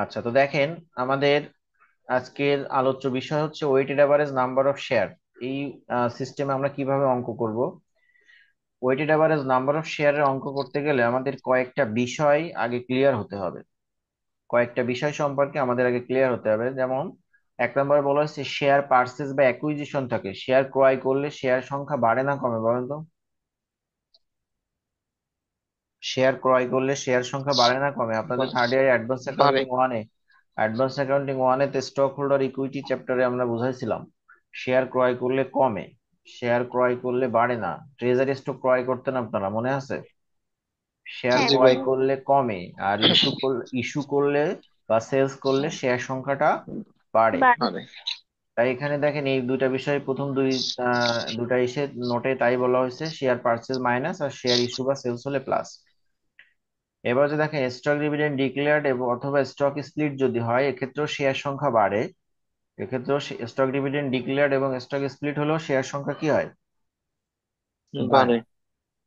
আচ্ছা তো দেখেন আমাদের আজকের আলোচ্য বিষয় হচ্ছে weighted average number of share এই সিস্টেমে আমরা কিভাবে অঙ্ক করব ওয়েটেড অ্যাভারেজ নাম্বার অফ শেয়ারের অঙ্ক করতে গেলে আমাদের কয়েকটা বিষয় আগে ক্লিয়ার হতে হবে কয়েকটা বিষয় সম্পর্কে আমাদের আগে ক্লিয়ার হতে হবে যেমন এক নম্বরে বলা হয়েছে শেয়ার পার্সেস বা অ্যাকুইজিশন থাকে শেয়ার ক্রয় করলে শেয়ার সংখ্যা বাড়ে না কমে বলেন তো শেয়ার ক্রয় করলে শেয়ার সংখ্যা বাড়ে না কমে আপনাদের থার্ড ইয়ার অ্যাডভান্স অ্যাকাউন্টিং ওয়ানে অ্যাডভান্স অ্যাকাউন্টিং ওয়ানে তে স্টক হোল্ডার ইকুইটি চ্যাপ্টারে আমরা বুঝাইছিলাম শেয়ার ক্রয় করলে কমে শেয়ার ক্রয় করলে বাড়ে না ট্রেজারি স্টক ক্রয় করতেন আপনারা মনে আছে শেয়ার হ্যাঁ, ক্রয় করলে কমে আর ইস্যু করলে ইস্যু করলে বা সেলস করলে শেয়ার সংখ্যাটা বাড়ে তাই এখানে দেখেন এই দুইটা বিষয়ে প্রথম দুই দুটা এসে নোটে তাই বলা হয়েছে শেয়ার পারচেজ মাইনাস আর শেয়ার ইস্যু বা সেলস হলে প্লাস এবার যদি দেখেন স্টক ডিভিডেন্ড ডিক্লেয়ার্ড এবং অথবা স্টক স্প্লিট যদি হয় এক্ষেত্রেও শেয়ার সংখ্যা বাড়ে এক্ষেত্রেও স্টক ডিভিডেন্ড ডিক্লেয়ার্ড এবং স্টক স্প্লিট হলেও শেয়ার সংখ্যা কি হয় বাড়ে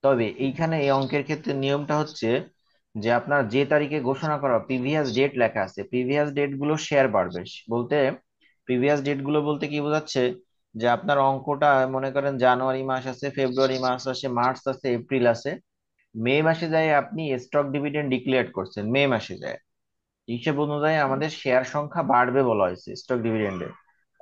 তবে এইখানে এই অঙ্কের ক্ষেত্রে নিয়মটা হচ্ছে যে আপনার যে তারিখে ঘোষণা করা প্রিভিয়াস ডেট লেখা আছে প্রিভিয়াস ডেট গুলো শেয়ার বাড়বে বলতে প্রিভিয়াস ডেট গুলো বলতে কি বোঝাচ্ছে যে আপনার অঙ্কটা মনে করেন জানুয়ারি মাস আছে ফেব্রুয়ারি মাস আছে মার্চ আছে এপ্রিল আছে মে মাসে যায় আপনি স্টক ডিভিডেন্ড ডিক্লেয়ার করছেন মে মাসে যায় হিসেব অনুযায়ী আমাদের শেয়ার সংখ্যা বাড়বে বলা হয়েছে স্টক ডিভিডেন্ডে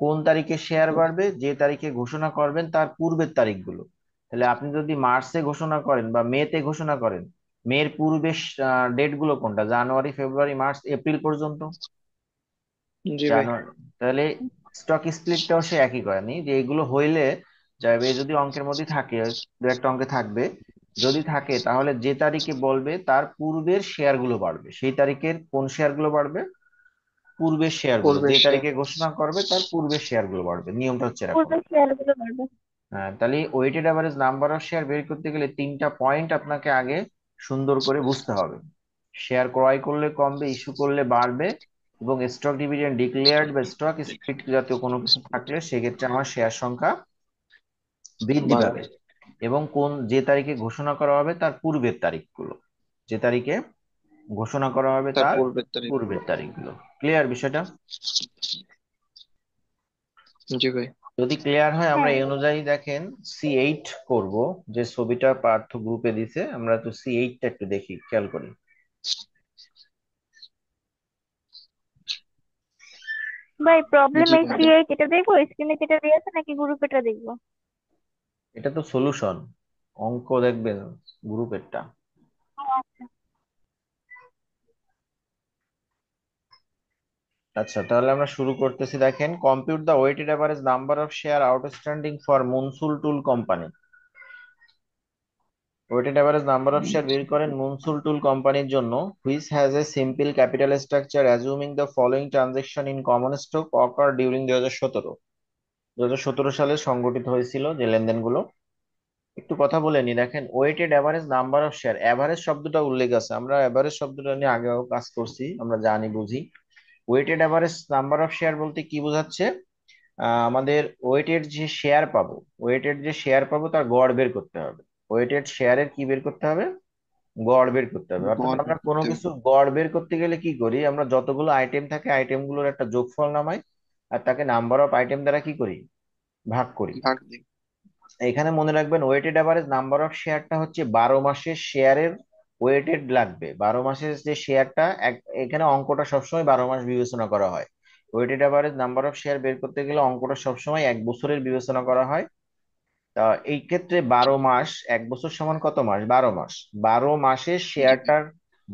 কোন তারিখে শেয়ার বাড়বে যে তারিখে ঘোষণা করবেন তার পূর্বের তারিখগুলো তাহলে আপনি যদি মার্চে ঘোষণা করেন বা মেতে ঘোষণা করেন মের পূর্বে ডেট গুলো কোনটা জানুয়ারি ফেব্রুয়ারি মার্চ এপ্রিল পর্যন্ত জানুয়ারি তাহলে স্টক স্প্লিটটাও সে একই করেনি যে এগুলো হইলে যাবে যদি অঙ্কের মধ্যে থাকে দু একটা অঙ্কে থাকবে যদি থাকে তাহলে যে তারিখে বলবে তার পূর্বের শেয়ারগুলো বাড়বে সেই তারিখের কোন শেয়ারগুলো বাড়বে পূর্বের শেয়ারগুলো যে তারিখে ঘোষণা করবে তার পূর্বের শেয়ারগুলো বাড়বে নিয়মটা হচ্ছে এরকম হ্যাঁ তাহলে weighted average number of share বের করতে গেলে তিনটা পয়েন্ট আপনাকে আগে সুন্দর করে বুঝতে হবে শেয়ার ক্রয় করলে কমবে ইস্যু করলে বাড়বে এবং স্টক ডিভিডেন্ড ডিক্লেয়ার্ড বা স্টক স্প্লিট জাতীয় কোনো কিছু থাকলে সেক্ষেত্রে আমার শেয়ার সংখ্যা বৃদ্ধি পাবে এবং কোন যে তারিখে ঘোষণা করা হবে তার পূর্বের তারিখগুলো যে তারিখে ঘোষণা করা হবে তার পূর্বের তারিখগুলো ক্লিয়ার বিষয়টা যদি ক্লিয়ার হয় আমরা এই অনুযায়ী দেখেন সি এইট করবো যে ছবিটা পার্থ গ্রুপে দিছে আমরা তো সি এইটটা একটু দেখি খেয়াল করি ভাই প্রবলেম এই সি এইট এটা দেখবো স্ক্রিনে যেটা দিয়েছে নাকি গ্রুপ এটা দেখবো এটা তো সলিউশন অঙ্ক দেখবেন গ্রুপেরটা আচ্ছা তাহলে আমরা শুরু করতেছি দেখেন compute the weighted average number of share outstanding for Monsul Tool company weighted average number of share বের করেন মনসুল টুল কোম্পানির জন্য which has a simple capital structure assuming the following transaction in common stock occur during দুই হাজার সতেরো দু সালে সংগঠিত হয়েছিল যে লেনদেনগুলো একটু কথা বলে নি দেখেন weighted average number of share average শব্দটা উল্লেখ আছে আমরা অ্যাভারেজ শব্দটা নিয়ে আগেও কাজ করছি আমরা জানি বুঝি weighted average number of share বলতে কি বোঝাচ্ছে আমাদের ওয়েটেড যে শেয়ার পাবো ওয়েটেড যে শেয়ার পাবো তার গড় বের করতে হবে ওয়েটেড শেয়ারের কি বের করতে হবে গড় বের করতে হবে অর্থাৎ আমরা কোনো কিছু গড় বের করতে গেলে কি করি আমরা যতগুলো আইটেম থাকে আইটেমগুলোর একটা যোগফল নামাই আর তাকে নাম্বার অফ আইটেম দ্বারা কি করি ভাগ করি ভাগ দিই এখানে মনে রাখবেন ওয়েটেড অ্যাভারেজ নাম্বার অফ শেয়ারটা হচ্ছে বারো মাসের শেয়ারের ওয়েটেড লাগবে বারো মাসের যে শেয়ারটা এখানে অঙ্কটা সবসময় বারো মাস বিবেচনা করা হয় weighted average number of share বের করতে গেলে অঙ্কটা সবসময় এক বছরের বিবেচনা করা হয় তা এই ক্ষেত্রে বারো মাস এক বছর সমান কত মাস বারো মাস বারো মাসের শেয়ারটার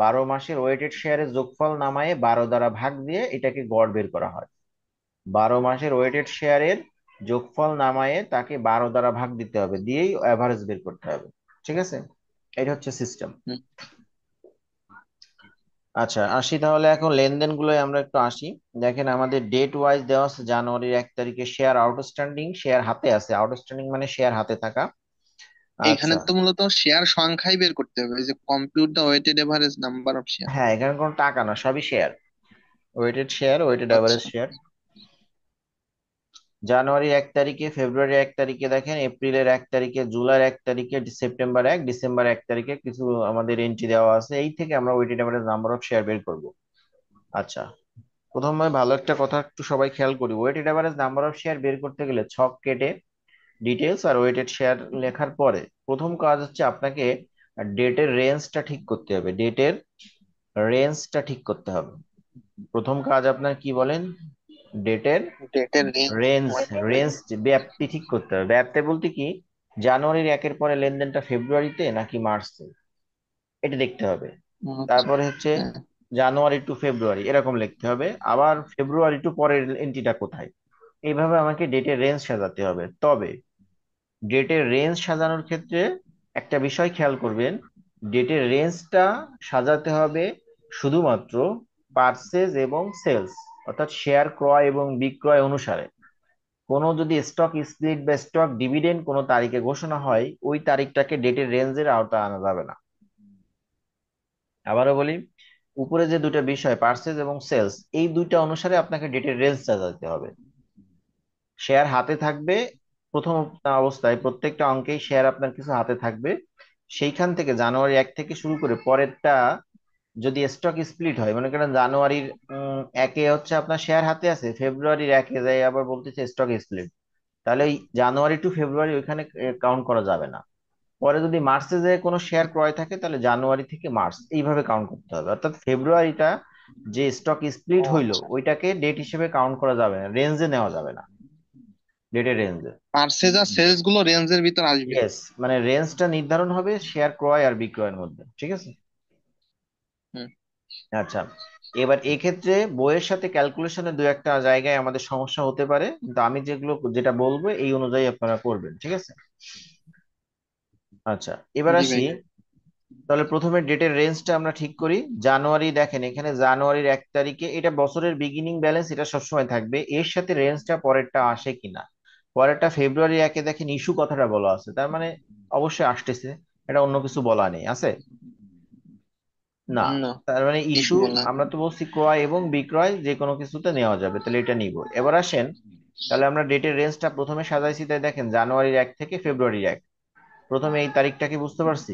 বারো মাসের ওয়েটেড শেয়ারের যোগফল নামায়ে বারো দ্বারা ভাগ দিয়ে এটাকে গড় বের করা হয় বারো মাসের ওয়েটেড শেয়ারের যোগফল নামায়ে তাকে বারো দ্বারা ভাগ দিতে হবে দিয়েই অ্যাভারেজ বের করতে হবে ঠিক আছে এটা হচ্ছে সিস্টেম আচ্ছা আসি তাহলে এখন লেনদেন গুলোই আমরা একটু আসি দেখেন আমাদের ডেট ওয়াইজ দেওয়া আছে জানুয়ারির এক তারিখে শেয়ার আউটস্ট্যান্ডিং শেয়ার হাতে আছে আউটস্ট্যান্ডিং মানে শেয়ার হাতে থাকা এখানে আচ্ছা। তো মূলত শেয়ার সংখ্যাই বের করতে হবে যে compute the weighted average number of share হ্যাঁ এখানে কোনো টাকা না সবই share weighted share weighted average share জানুয়ারির এক তারিখে ফেব্রুয়ারি এক তারিখে দেখেন এপ্রিলের এক তারিখে জুলাই এক তারিখে সেপ্টেম্বর এক ডিসেম্বর এক তারিখে কিছু আমাদের এন্ট্রি দেওয়া আছে এই থেকে আমরা weighted average number of share বের করব আচ্ছা প্রথমে ভালো একটা কথা একটু সবাই খেয়াল করি weighted average number of share বের করতে গেলে ছক কেটে ডিটেলস আর ওয়েটেড শেয়ার লেখার পরে প্রথম কাজ হচ্ছে আপনাকে ডেটের রেঞ্জটা ঠিক করতে হবে ডেটের রেঞ্জটা ঠিক করতে হবে প্রথম কাজ আপনার কি বলেন ডেটের ডেটের রেঞ্জ রেঞ্জ ব্যাপ্তি ঠিক করতে হবে ব্যাপ্তি বলতে কি জানুয়ারির একের পরে লেনদেনটা ফেব্রুয়ারিতে নাকি মার্চে এটা দেখতে হবে আচ্ছা। তারপরে হচ্ছে হ্যাঁ। জানুয়ারি টু ফেব্রুয়ারি এরকম লিখতে হবে আবার ফেব্রুয়ারি টু পরের এন্ট্রিটা কোথায় এইভাবে আমাকে ডেটের রেঞ্জ সাজাতে হবে তবে ডেটের রেঞ্জ সাজানোর ক্ষেত্রে একটা বিষয় খেয়াল করবেন ডেটের রেঞ্জটা সাজাতে হবে শুধুমাত্র পার্সেস এবং সেলস অর্থাৎ শেয়ার ক্রয় এবং বিক্রয় অনুসারে কোনো যদি স্টক স্প্লিট বা স্টক ডিভিডেন্ড কোনো তারিখে ঘোষণা হয় ওই তারিখটাকে ডেটের রেঞ্জের আওতায় আনা যাবে না আবারও বলি উপরে যে দুটা বিষয় পার্সেস এবং সেলস এই দুইটা অনুসারে আপনাকে ডেটের রেঞ্জ সাজাতে হবে শেয়ার হাতে থাকবে প্রথম অবস্থায় প্রত্যেকটা অঙ্কেই শেয়ার আপনার কিছু হাতে থাকবে সেইখান থেকে জানুয়ারি এক থেকে শুরু করে পরেরটা যদি স্টক স্প্লিট হয় মনে করেন জানুয়ারির একে হচ্ছে আপনার শেয়ার হাতে আছে ফেব্রুয়ারির একে যায় আবার বলতেছে স্টক স্প্লিট তাহলে ওই জানুয়ারি টু ফেব্রুয়ারি ওইখানে কাউন্ট করা যাবে না পরে যদি মার্চে যে কোনো শেয়ার ক্রয় থাকে তাহলে জানুয়ারি থেকে মার্চ এইভাবে কাউন্ট করতে হবে অর্থাৎ ফেব্রুয়ারিটা যে স্টক আচ্ছা। স্প্লিট হইলো ওইটাকে ডেট হিসেবে কাউন্ট করা যাবে না রেঞ্জে নেওয়া যাবে না ডেটের রেঞ্জে মার্চে যা সেলস গুলো রেঞ্জের ভিতর আসবে মানে রেঞ্জটা নির্ধারণ হবে শেয়ার ক্রয় আর বিক্রয়ের মধ্যে ঠিক আছে আচ্ছা এবার এক্ষেত্রে বইয়ের সাথে ক্যালকুলেশনের দু একটা জায়গায় আমাদের সমস্যা হতে পারে কিন্তু আমি যেগুলো যেটা বলবো এই অনুযায়ী আপনারা করবেন ঠিক আছে আচ্ছা এবার জি আসি ভাই তাহলে প্রথমে ডেটের রেঞ্জটা আমরা ঠিক করি জানুয়ারি দেখেন এখানে জানুয়ারির এক তারিখে এটা বছরের বিগিনিং ব্যালেন্স এটা সবসময় থাকবে এর সাথে রেঞ্জটা পরেরটা আসে কিনা পরেরটা ফেব্রুয়ারি একে দেখেন ইস্যু কথাটা বলা আছে তার মানে অবশ্যই আসতেছে এটা অন্য কিছু বলা নেই আছে না তার মানে ইস্যু আমরা তো বলছি ক্রয় এবং বিক্রয় যে কোনো কিছুতে নেওয়া যাবে তাহলে এটা নিব এবার আসেন তাহলে আমরা ডেটের রেঞ্জটা প্রথমে সাজাইছি তাই দেখেন জানুয়ারির এক থেকে ফেব্রুয়ারির এক প্রথমে এই তারিখটা কি বুঝতে পারছি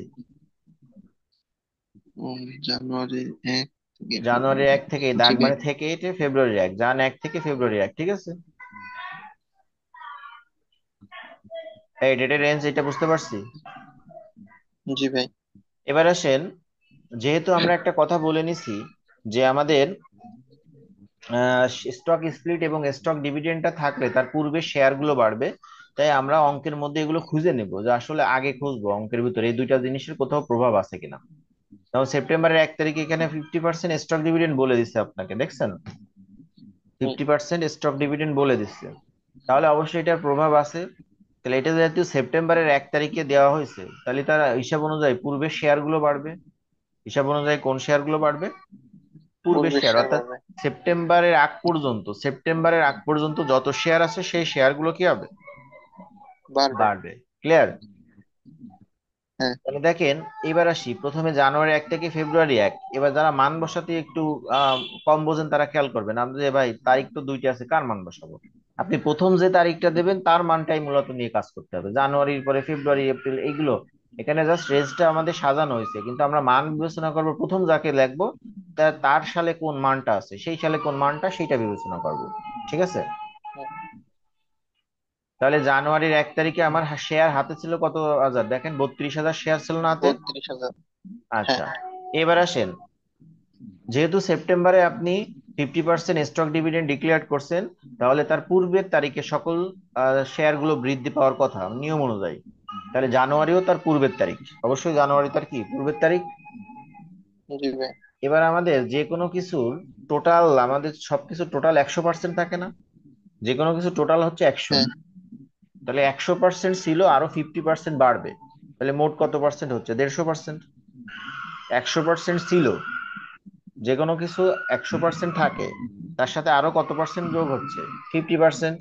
জানুয়ারি এক জানুয়ারির এক থেকে দাগ মানে থেকে এটা ফেব্রুয়ারির এক জান এক থেকে ফেব্রুয়ারির এক ঠিক আছে এই ডেটের রেঞ্জ এটা বুঝতে পারছি জি ভাই এবার আসেন যেহেতু আমরা একটা কথা বলে নিছি যে আমাদের স্টক স্প্লিট এবং স্টক ডিভিডেন্ডটা থাকলে তার পূর্বে শেয়ারগুলো বাড়বে তাই আমরা অঙ্কের মধ্যে এগুলো খুঁজে নেব যে আসলে আগে খুঁজবো অঙ্কের ভিতরে এই দুইটা জিনিসের কোথাও প্রভাব আছে কিনা যেমন সেপ্টেম্বরের এক তারিখে এখানে ফিফটি পার্সেন্ট স্টক ডিভিডেন্ড বলে দিচ্ছে আপনাকে দেখছেন ফিফটি পার্সেন্ট স্টক ডিভিডেন্ড বলে দিচ্ছে তাহলে অবশ্যই এটার প্রভাব আছে তাহলে এটা যেহেতু সেপ্টেম্বরের এক তারিখে দেওয়া হয়েছে তাহলে তার হিসাব অনুযায়ী পূর্বে শেয়ারগুলো বাড়বে হিসাব অনুযায়ী কোন শেয়ারগুলো বাড়বে পূর্বের শেয়ার অর্থাৎ সেপ্টেম্বরের আগ পর্যন্ত সেপ্টেম্বরের আগ পর্যন্ত যত শেয়ার আছে সেই শেয়ারগুলো কি হবে বাড়বে ক্লিয়ার তাহলে দেখেন এবার আসি প্রথমে জানুয়ারি এক থেকে ফেব্রুয়ারি এক এবার যারা মান বসাতে একটু কম বোঝেন তারা খেয়াল করবেন আমি যে ভাই তারিখ তো দুইটা আছে কার মান বসাবো আপনি প্রথম যে তারিখটা দেবেন তার মানটাই মূলত নিয়ে কাজ করতে হবে জানুয়ারির পরে ফেব্রুয়ারি এপ্রিল এইগুলো এখানে জাস্ট রেজটা আমাদের সাজানো হয়েছে কিন্তু আমরা মান বিবেচনা করব প্রথম যাকে লিখব তার সালে কোন মানটা আছে সেই সালে কোন মানটা সেটা বিবেচনা করব ঠিক আছে তাহলে জানুয়ারির এক তারিখে আমার শেয়ার হাতে ছিল কত হাজার দেখেন বত্রিশ হাজার শেয়ার ছিল না হাতে হাজার আচ্ছা হ্যাঁ, হ্যাঁ। এবার আসেন যেহেতু সেপ্টেম্বরে আপনি fifty percent stock dividend declare করছেন তাহলে তার পূর্বের তারিখে সকল শেয়ারগুলো বৃদ্ধি পাওয়ার কথা নিয়ম অনুযায়ী তাহলে জানুয়ারিও তার পূর্বের তারিখ অবশ্যই জানুয়ারি তার কি পূর্বের তারিখ এবার আমাদের যে কোনো কিছুর টোটাল আমাদের সবকিছু টোটাল একশো পার্সেন্ট থাকে না যে কোনো কিছু টোটাল হচ্ছে একশো হ্যাঁ। তাহলে একশো পার্সেন্ট ছিল আরো ফিফটি পার্সেন্ট বাড়বে তাহলে মোট কত পার্সেন্ট হচ্ছে দেড়শো পার্সেন্ট একশো পার্সেন্ট ছিল যে কোনো কিছু একশো পার্সেন্ট থাকে তার সাথে আরো কত পার্সেন্ট যোগ হচ্ছে ফিফটি পার্সেন্ট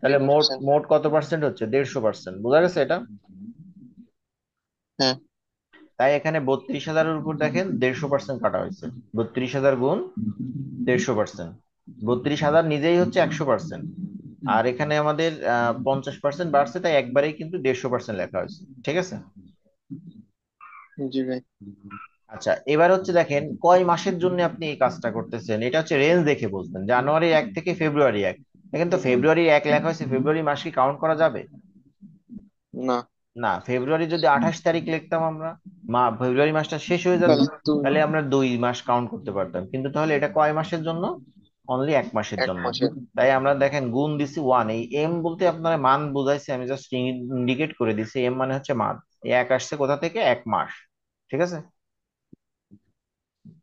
তাহলে মোট মোট কত পার্সেন্ট হচ্ছে দেড়শো পার্সেন্ট বোঝা গেছে এটা হ্যাঁ তাই এখানে বত্রিশ হাজারের উপর দেখেন দেড়শো পার্সেন্ট কাটা হয়েছে বত্রিশ হাজার গুণ দেড়শো পার্সেন্ট বত্রিশ হাজার নিজেই হচ্ছে একশো পার্সেন্ট আর এখানে আমাদের পঞ্চাশ পার্সেন্ট বাড়ছে তাই একবারেই কিন্তু দেড়শো পার্সেন্ট লেখা হয়েছে ঠিক আছে জি ভাই আচ্ছা এবার হচ্ছে দেখেন কয় মাসের জন্য আপনি এই কাজটা করতেছেন এটা হচ্ছে রেঞ্জ দেখে বলছেন জানুয়ারি এক থেকে ফেব্রুয়ারি এক দেখেন তো ফেব্রুয়ারি এক লেখা হয়েছে ফেব্রুয়ারি মাস কি কাউন্ট করা যাবে না না ফেব্রুয়ারি যদি আঠাশ তারিখ লিখতাম আমরা মা ফেব্রুয়ারি মাসটা শেষ হয়ে যেত তাহলে আমরা দুই মাস কাউন্ট করতে পারতাম কিন্তু তাহলে এটা কয় মাসের জন্য অনলি এক মাসের জন্য তাই আমরা দেখেন গুণ দিছি ওয়ান এই এম বলতে আপনারা মান বুঝাইছি আমি জাস্ট ইন্ডিকেট করে দিছি এম মানে হচ্ছে মান এক আসছে কোথা থেকে এক মাস ঠিক আছে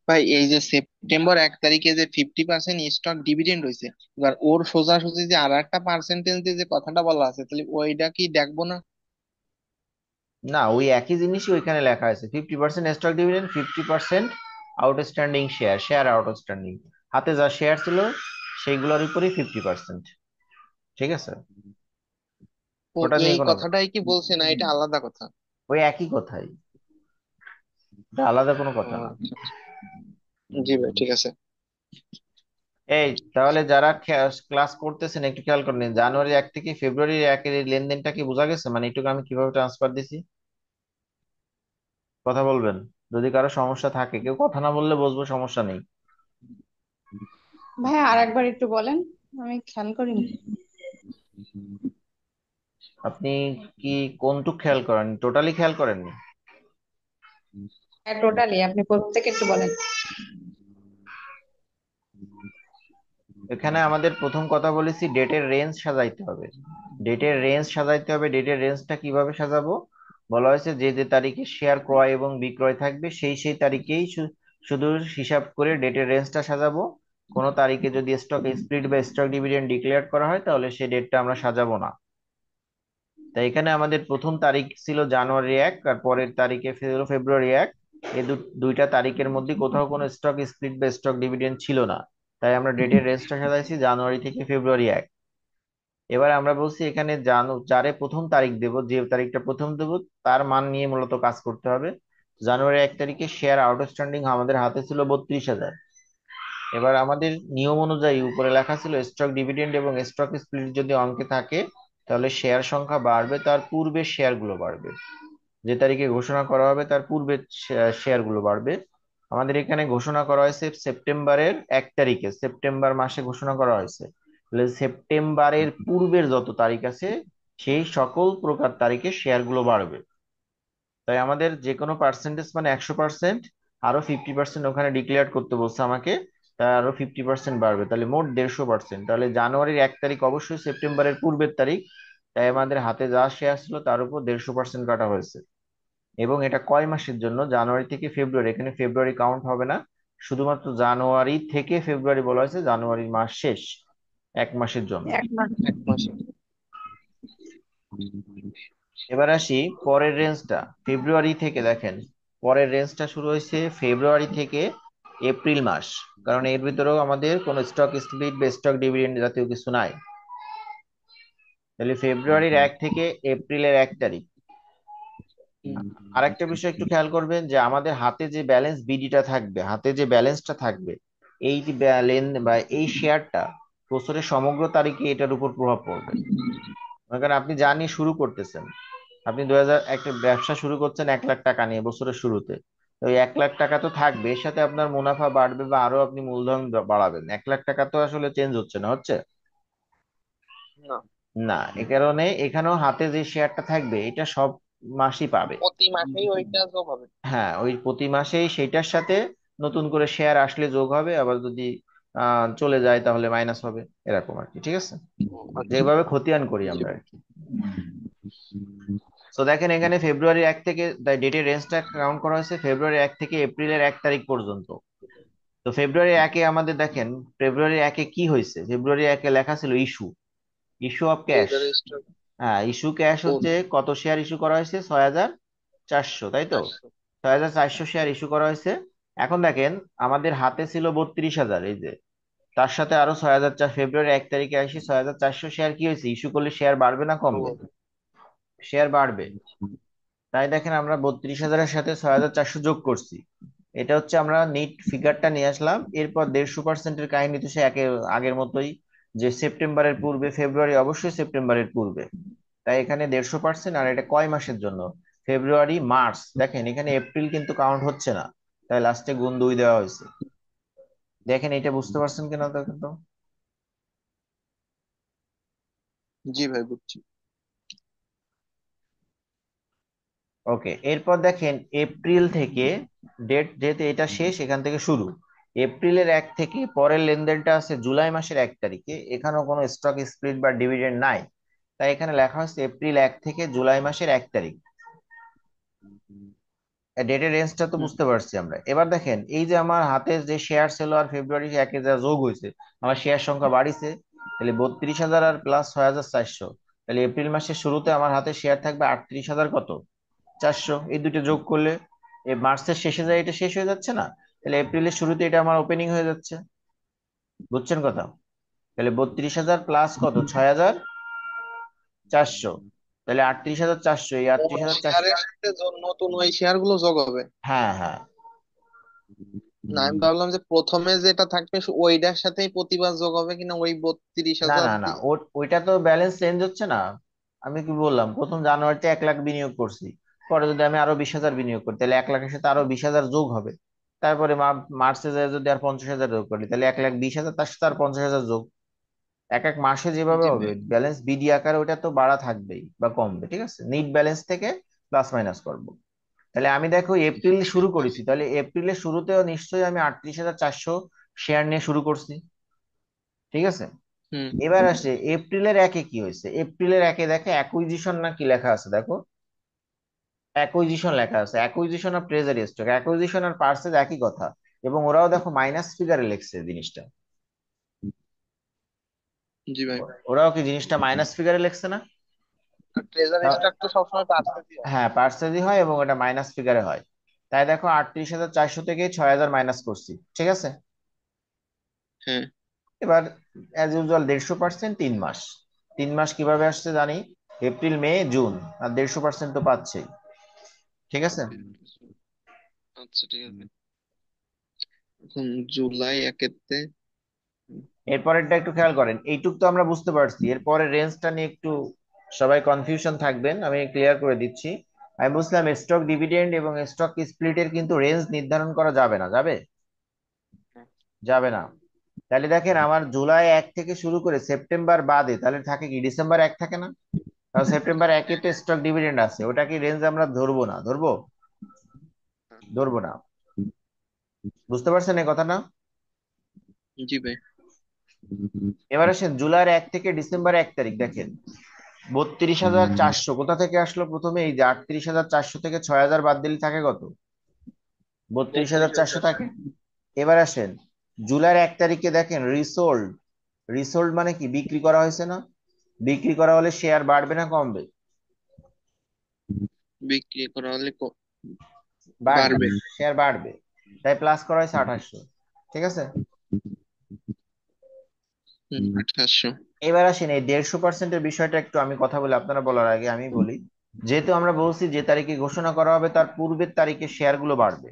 ভাই এই যে সেপ্টেম্বর এক তারিখে যে ফিফটি পার্সেন্ট স্টক ডিভিডেন্ড হয়েছে এবার ওর সোজাসুজি যে আর একটা পার্সেন্টেজ যে কথাটা বলা আছে তাহলে ওইটা কি দেখবো না না ওই একই জিনিসই ওইখানে লেখা আছে fifty percent stock dividend fifty percent outstanding share share outstanding হাতে যা শেয়ার ছিল সেইগুলোর উপরেই ফিফটি পার্সেন্ট ঠিক আছে ওটা নিয়ে কথাটাই কি বলছে না এটা আলাদা কথা ওই একই কথাই এটা আলাদা কোনো কথা না আচ্ছা। জি ভাই ঠিক আছে এই তাহলে যারা ক্লাস করতেছেন একটু খেয়াল করেন জানুয়ারি এক থেকে ফেব্রুয়ারি একের লেনদেনটা কি বোঝা গেছে মানে এটুকু আমি কিভাবে ট্রান্সফার দিছি কথা বলবেন যদি কারো সমস্যা থাকে কেউ কথা না বললে বুঝবো সমস্যা নেই ভাই আর একবার একটু বলেন আমি খেয়াল করিনি আপনি কি কোনটুক খেয়াল করেন টোটালি খেয়াল করেননি হ্যাঁ টোটালি আপনি প্রত্যেকে একটু বলেন এখানে আমাদের প্রথম কথা বলেছি ডেটের রেঞ্জ সাজাইতে হবে ডেটের রেঞ্জ সাজাইতে হবে ডেটের রেঞ্জটা কিভাবে সাজাবো বলা হয়েছে যে যে তারিখে শেয়ার ক্রয় এবং বিক্রয় থাকবে সেই সেই তারিখেই শুধু হিসাব করে ডেটের রেঞ্জটা সাজাবো কোনো তারিখে যদি স্টক স্প্লিট বা স্টক ডিভিডেন্ড ডিক্লেয়ার করা হয় তাহলে সেই ডেটটা আমরা সাজাবো না তাই এখানে আমাদের প্রথম তারিখ ছিল জানুয়ারি এক আর পরের তারিখে ছিল ফেব্রুয়ারি এক এ দুইটা তারিখের মধ্যে কোথাও কোনো স্টক স্প্লিট বা স্টক ডিভিডেন্ড ছিল না তাই আমরা ডেটের রেঞ্জটা সাজাইছি জানুয়ারি থেকে ফেব্রুয়ারি এক এবার আমরা বলছি এখানে জানু যারে প্রথম তারিখ দেব যে তারিখটা প্রথম দেব তার মান নিয়ে মূলত কাজ করতে হবে জানুয়ারি এক তারিখে শেয়ার আউটস্ট্যান্ডিং আমাদের হাতে ছিল বত্রিশ হাজার এবার আমাদের নিয়ম অনুযায়ী উপরে লেখা ছিল স্টক ডিভিডেন্ড এবং স্টক স্প্লিট যদি অঙ্কে থাকে তাহলে শেয়ার সংখ্যা বাড়বে তার পূর্বে শেয়ারগুলো বাড়বে যে তারিখে ঘোষণা করা হবে তার পূর্বে শেয়ারগুলো বাড়বে আমাদের এখানে ঘোষণা করা হয়েছে সেপ্টেম্বরের এক তারিখে সেপ্টেম্বর মাসে ঘোষণা করা হয়েছে সেপ্টেম্বরের পূর্বের যত তারিখ আছে সেই সকল প্রকার তারিখে শেয়ারগুলো বাড়বে তাই আমাদের যে কোনো পার্সেন্টেজ মানে একশো পার্সেন্ট আরো ফিফটি পার্সেন্ট ওখানে ডিক্লেয়ার করতে বলছে আমাকে তাই আরো ফিফটি পার্সেন্ট বাড়বে তাহলে মোট দেড়শো পার্সেন্ট তাহলে জানুয়ারির এক তারিখ অবশ্যই সেপ্টেম্বরের পূর্বের তারিখ তাই আমাদের হাতে যা শেয়ার ছিল তার উপর দেড়শো পার্সেন্ট কাটা হয়েছে এবং এটা কয় মাসের জন্য জানুয়ারি থেকে ফেব্রুয়ারি এখানে ফেব্রুয়ারি কাউন্ট হবে না শুধুমাত্র জানুয়ারি থেকে ফেব্রুয়ারি বলা হয়েছে জানুয়ারির মাস শেষ এক মাসের জন্য এবার আসি পরের রেঞ্জটা ফেব্রুয়ারি থেকে দেখেন পরের রেঞ্জটা শুরু হয়েছে ফেব্রুয়ারি থেকে এপ্রিল মাস কারণ এর ভিতরেও আমাদের কোনো স্টক স্প্লিট বা স্টক ডিভিডেন্ড জাতীয় কিছু নাই তাহলে ফেব্রুয়ারির আচ্ছা। এক থেকে এপ্রিলের এক তারিখ আরেকটা আচ্ছা, বিষয় আচ্ছা। একটু খেয়াল করবেন যে আমাদের হাতে যে ব্যালেন্স বিডিটা থাকবে হাতে যে ব্যালেন্সটা থাকবে এই যে ব্যালেন্স বা এই শেয়ারটা বছরের সমগ্র তারিখে এটার উপর প্রভাব পড়বে কারণ আপনি যা নিয়ে শুরু করতেছেন আপনি দু একটা ব্যবসা শুরু করছেন এক লাখ টাকা নিয়ে বছরের শুরুতে তো এক লাখ টাকা তো থাকবে এর সাথে আপনার মুনাফা বাড়বে বা আরো আপনি মূলধন বাড়াবেন এক লাখ টাকা তো আসলে চেঞ্জ হচ্ছে না হচ্ছে না এ কারণে এখানেও হাতে যে শেয়ারটা থাকবে এটা সব মাসই পাবে প্রতি মাসেই ওইটা যোগ হবে হ্যাঁ ওই প্রতি মাসেই সেইটার সাথে নতুন করে শেয়ার আসলে যোগ হবে আবার যদি চলে যায় তাহলে মাইনাস হবে এরকম আর কি ঠিক আছে যেভাবে খতিয়ান করি আমরা আর কি তো দেখেন এখানে ফেব্রুয়ারি এক থেকে ডেটের রেঞ্জটা কাউন্ট করা হয়েছে ফেব্রুয়ারি এক থেকে এপ্রিলের এক তারিখ পর্যন্ত তো ফেব্রুয়ারি একে আমাদের দেখেন ফেব্রুয়ারি একে কি হয়েছে ফেব্রুয়ারি একে লেখা ছিল ইস্যু ইস্যু অফ ক্যাশ হ্যাঁ ইস্যু ক্যাশ হচ্ছে কত শেয়ার ইস্যু করা হয়েছে ছয় হাজার চারশো তাই তো ছয় হাজার চারশো শেয়ার ইস্যু করা হয়েছে এখন দেখেন আমাদের হাতে ছিল বত্রিশ হাজার এই যে তার সাথে আরো ছয় হাজার চার ফেব্রুয়ারি এক তারিখে আসি ছয় হাজার চারশো শেয়ার কি হয়েছে ইস্যু করলে শেয়ার বাড়বে না কমবে শেয়ার বাড়বে তাই দেখেন আমরা বত্রিশ হাজারের সাথে ছয় হাজার চারশো যোগ করছি এটা হচ্ছে আমরা নিট ফিগারটা নিয়ে আসলাম এরপর দেড়শো পার্সেন্টের কাহিনী তো সে একে আগের মতোই যে সেপ্টেম্বরের পূর্বে ফেব্রুয়ারি অবশ্যই সেপ্টেম্বরের পূর্বে তাই এখানে দেড়শো পার্সেন্ট আর এটা কয় মাসের জন্য ফেব্রুয়ারি মার্চ দেখেন এখানে এপ্রিল কিন্তু কাউন্ট হচ্ছে না তাই লাস্টে গুণ দুই দেওয়া হয়েছে দেখেন এটা বুঝতে পারছেন কিনা দেখেন তো জি ভাই বুঝছি ওকে এরপর দেখেন এপ্রিল থেকে ডেট যেহেতু এটা শেষ এখান থেকে শুরু এপ্রিলের এক থেকে পরের লেনদেনটা আছে জুলাই মাসের এক তারিখে এখানেও কোনো স্টক স্প্লিট বা ডিভিডেন্ড নাই তাই এখানে লেখা হচ্ছে এপ্রিল এক থেকে জুলাই মাসের এক তারিখ ডেটের রেঞ্জটা তো বুঝতে পারছি আমরা এবার দেখেন এই যে আমার হাতে যে শেয়ার ছিল আর ফেব্রুয়ারি একে যা যোগ হয়েছে আমার শেয়ার সংখ্যা বাড়িছে তাহলে বত্রিশ হাজার আর প্লাস ছয় হাজার চারশো তাহলে এপ্রিল মাসের শুরুতে আমার হাতে শেয়ার থাকবে আটত্রিশ হাজার কত চারশো এই দুটো যোগ করলে মার্চের শেষে যায় এটা শেষ হয়ে যাচ্ছে না তাহলে এপ্রিলের শুরুতে এটা আমার ওপেনিং হয়ে যাচ্ছে বুঝছেন কথা তাহলে বত্রিশ হাজার প্লাস কত ছয় হাজার চারশো তাহলে আটত্রিশ হাজার চারশো এই আটত্রিশ হাজার চারশো নতুন ওই শেয়ার গুলো যোগ হবে হ্যাঁ হ্যাঁ না আমি ভাবলাম যে প্রথমে যেটা থাকবে ওইটার সাথেই প্রতিবার যোগ হবে কিনা ওই বত্রিশ হাজার না না না ওইটা তো ব্যালেন্স চেঞ্জ হচ্ছে না আমি কি বললাম প্রথম জানুয়ারিতে এক লাখ বিনিয়োগ করছি পরে যদি আমি আরো বিশ হাজার বিনিয়োগ করি তাহলে এক লাখের সাথে আরো বিশ হাজার যোগ হবে তারপরে মার্চে যায় যদি আর পঞ্চাশ হাজার যোগ করি তাহলে এক লাখ বিশ হাজার তার সাথে আর পঞ্চাশ হাজার যোগ এক এক মাসে যেভাবে হবে ব্যালেন্স বিডি আকারে ওইটা তো বাড়া থাকবেই বা কমবে ঠিক আছে নিট ব্যালেন্স থেকে প্লাস মাইনাস করব তাহলে আমি দেখো এপ্রিল শুরু করেছি তাহলে এপ্রিলের শুরুতেও নিশ্চয়ই আমি আটত্রিশ হাজার চারশো শেয়ার নিয়ে শুরু করছি ঠিক আছে হুম এবার আসে এপ্রিলের একে কি হয়েছে এপ্রিলের একে দেখে অ্যাকুইজিশন না কি লেখা আছে দেখো অ্যাকুইজিশন লেখা আছে অ্যাকুইজিশন আর ট্রেজারি স্টক অ্যাকুইজিশন আর পার্সেস একই কথা এবং ওরাও দেখো মাইনাস ফিগারে লিখছে জিনিসটা জি ভাই ওরাও কি জিনিসটা মাইনাস ফিগারে লিখছে না ট্রেজারি স্টক তো সবসময় পার্সেজই হয় হ্যাঁ পার্সেজই হয় এবং এটা মাইনাস ফিগারে হয় তাই দেখো আটত্রিশ হাজার চারশো থেকে ছয় হাজার মাইনাস করছি ঠিক আছে হ্যাঁ এবার অ্যাজ ইউজুয়াল দেড়শো পার্সেন্ট তিন মাস তিন মাস কিভাবে আসছে জানি এপ্রিল মে জুন আর দেড়শো পার্সেন্ট তো পাচ্ছেই ঠিক আছে আচ্ছা ঠিক আছে এখন জুলাই একেতে এরপরেরটা একটু খেয়াল করেন এইটুক তো আমরা বুঝতে পারছি এরপরে রেঞ্জটা নিয়ে একটু সবাই কনফিউশন থাকবেন আমি ক্লিয়ার করে দিচ্ছি আমি বুঝলাম স্টক ডিভিডেন্ড এবং স্টক স্প্লিটের কিন্তু রেঞ্জ নির্ধারণ করা যাবে না যাবে যাবে না তাহলে দেখেন আমার জুলাই এক থেকে শুরু করে সেপ্টেম্বর বাদে তাহলে থাকে কি ডিসেম্বর এক থাকে না কারণ সেপ্টেম্বর একে তো স্টক ডিভিডেন্ড আছে ওটা কি রেঞ্জ আমরা ধরবো না ধরবো ধরবো না বুঝতে পারছেন এই কথা জি ভাই এবার আসেন জুলাইয়ের এক থেকে ডিসেম্বর এক তারিখ দেখেন বত্রিশ হাজার চারশো কোথা থেকে আসলো প্রথমে এই যে আটত্রিশ হাজার চারশো থেকে ছয় হাজার বাদ দিলে থাকে কত বত্রিশ হাজার চারশো থাকে এবার আসেন জুলাই এক তারিখে দেখেন রিসোল্ড রিসোল্ড মানে কি বিক্রি করা হয়েছে না বিক্রি করা হলে শেয়ার বাড়বে না কমবে বিক্রি করা হলে বাড়বে শেয়ার বাড়বে তাই প্লাস করা হয়েছে আঠাশশো ঠিক আছে এবার আসেন এই দেড়শো পার্সেন্টের বিষয়টা একটু আমি কথা বলি আপনারা বলার আগে আমি বলি যেহেতু আমরা বলছি যে তারিখে ঘোষণা করা হবে তার পূর্বের তারিখে শেয়ার গুলো বাড়বে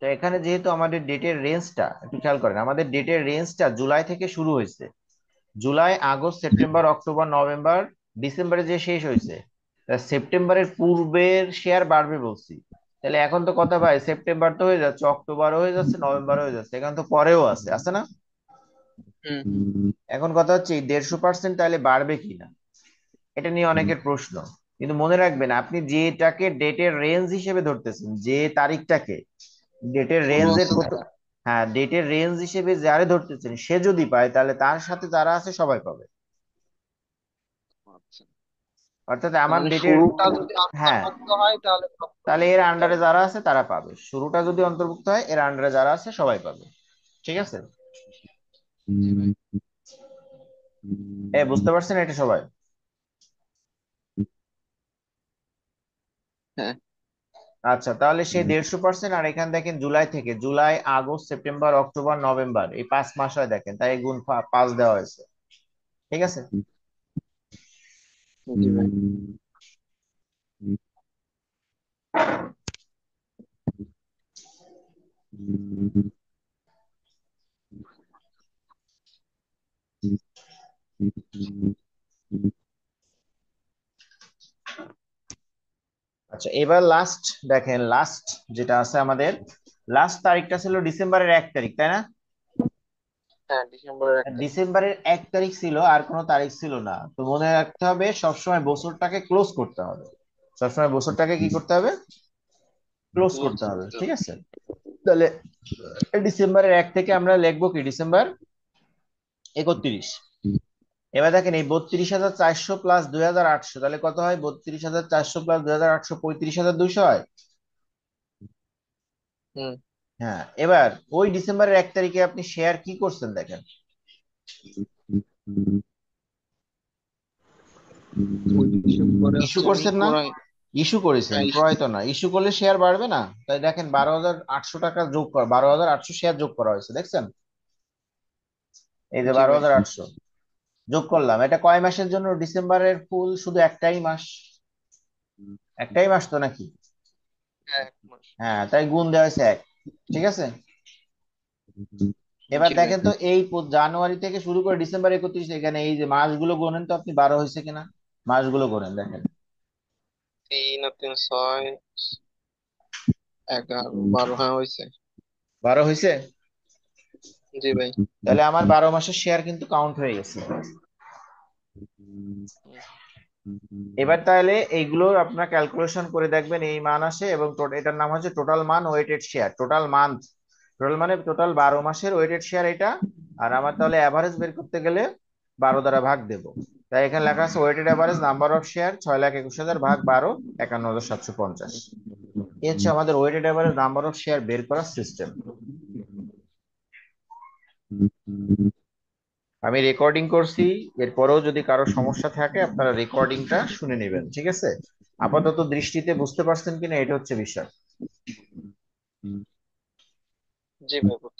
তো এখানে যেহেতু আমাদের ডেটের রেঞ্জটা একটু খেয়াল করেন আমাদের ডেটের রেঞ্জটা জুলাই থেকে শুরু হয়েছে July August September October November ডিসেম্বরে যে শেষ হয়েছে সেপ্টেম্বরের পূর্বের শেয়ার বাড়বে বলছি তাহলে এখন তো কথা ভাই সেপ্টেম্বর তো হয়ে যাচ্ছে অক্টোবর হয়ে যাচ্ছে নভেম্বর হয়ে যাচ্ছে এখন তো পরেও আছে আছে না এখন কথা হচ্ছে এই দেড়শো পার্সেন্ট তাহলে বাড়বে কিনা এটা নিয়ে অনেকের প্রশ্ন কিন্তু মনে রাখবেন আপনি যেটাকে ডেটের রেঞ্জ হিসেবে ধরতেছেন যে তারিখটাকে ডেটের রেঞ্জের হ্যাঁ ডেটের রেঞ্জ হিসেবে যারে ধরতেছেন সে যদি পায় তাহলে তার সাথে যারা আছে সবাই পাবে আচ্ছা অর্থাৎ আমার তাহলে ডেটের শুরুটা যদি হ্যাঁ অন্তর্ভুক্ত হয় তাহলে তাহলে এর আন্ডারে যারা আছে তারা পাবে শুরুটা যদি অন্তর্ভুক্ত হয় এর আন্ডারে যারা আছে সবাই পাবে ঠিক আছে এ বুঝতে পারছেন এটা সবাই হ্যাঁ আচ্ছা তাহলে সে দেড়শো পার্সেন্ট আর এখানে দেখেন জুলাই থেকে July August September October November এই পাঁচ মাস হয় দেখেন তাই গুণ পাঁচ দেওয়া হয়েছে ঠিক আছে আচ্ছা এবার লাস্ট দেখেন লাস্ট যেটা আছে আমাদের লাস্ট তারিখটা ছিল ডিসেম্বরের এক তারিখ তাই না হ্যাঁ ডিসেম্বরের ডিসেম্বরের এক তারিখ ছিল আর কোনো তারিখ ছিল না তো মনে রাখতে হবে সবসময় বছরটাকে ক্লোজ করতে হবে সবসময় বছরটাকে কি করতে হবে ক্লোজ করতে হবে ঠিক আছে তাহলে ডিসেম্বরের এক থেকে আমরা লিখবো কি ডিসেম্বর একত্রিশ এবার দেখেন এই বত্রিশ হাজার চারশো প্লাস দুই হাজার আটশো তাহলে কত হয় বত্রিশ হাজার চারশো প্লাস দুই হাজার আটশো পঁয়ত্রিশ হাজার দুশো হয় হ্যাঁ এবার ওই ডিসেম্বরের এক তারিখে আপনি শেয়ার কি করছেন দেখেন ইস্যু করছেন না ইস্যু করেছেন হ্যাঁ, ক্রয় তো না ইস্যু করলে শেয়ার বাড়বে না তাই দেখেন বারো হাজার আটশো টাকা যোগ করা বারো হাজার আটশো শেয়ার যোগ করা হয়েছে দেখছেন এই যে বারো হাজার আটশো যোগ করলাম এটা কয় মাসের জন্য ডিসেম্বরের ফুল শুধু একটাই মাস একটাই মাস তো নাকি হ্যাঁ, হ্যাঁ তাই গুণ দেওয়া হয়েছে এক ঠিক আছে এবার দেখেন তো এই জানুয়ারি থেকে শুরু করে ডিসেম্বর একত্রিশ এখানে এই যে মাসগুলো গোনেন তো আপনি বারো হয়েছে কিনা মাসগুলো গোনেন দেখেন তিন তিন ছয় এগারো বারো হ্যাঁ হয়েছে বারো হয়েছে জি ভাই তাহলে আমার বারো মাসের শেয়ার কিন্তু কাউন্ট হয়ে গেছে এবার তাহলে এইগুলো আপনার ক্যালকুলেশন করে দেখবেন এই মান আসে এবং এটার নাম হচ্ছে টোটাল মান weighted share total month total মানে টোটাল বারো মাসের ওয়েটেড শেয়ার এটা আর আমার তাহলে অ্যাভারেজ বের করতে গেলে বারো দ্বারা ভাগ দেব তাই এখানে লেখা আছে weighted average number of share ছয় লাখ একুশ হাজার ভাগ বারো একান্ন হাজার সাতশো পঞ্চাশ এ হচ্ছে আমাদের weighted average number of share বের করার সিস্টেম আমি রেকর্ডিং করছি এরপরেও যদি কারো সমস্যা থাকে আপনারা রেকর্ডিংটা শুনে নেবেন ঠিক আছে আপাতত দৃষ্টিতে বুঝতে পারছেন কিনা এটা হচ্ছে বিষয় জি ভাই